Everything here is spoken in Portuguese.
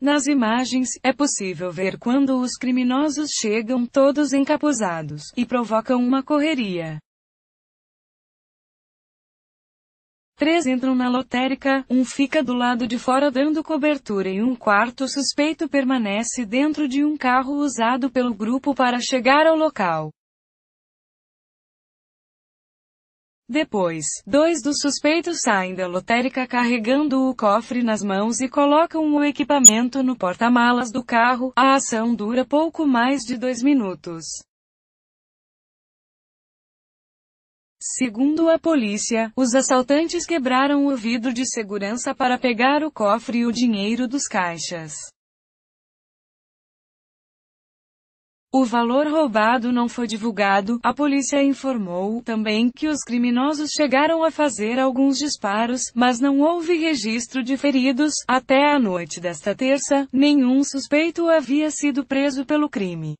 Nas imagens, é possível ver quando os criminosos chegam todos encapuzados e provocam uma correria. Três entram na lotérica, um fica do lado de fora dando cobertura e um quarto suspeito permanece dentro de um carro usado pelo grupo para chegar ao local. Depois, dois dos suspeitos saem da lotérica carregando o cofre nas mãos e colocam o equipamento no porta-malas do carro. A ação dura pouco mais de dois minutos. Segundo a polícia, os assaltantes quebraram o vidro de segurança para pegar o cofre e o dinheiro dos caixas. O valor roubado não foi divulgado. A polícia informou também que os criminosos chegaram a fazer alguns disparos, mas não houve registro de feridos. Até a noite desta terça, nenhum suspeito havia sido preso pelo crime.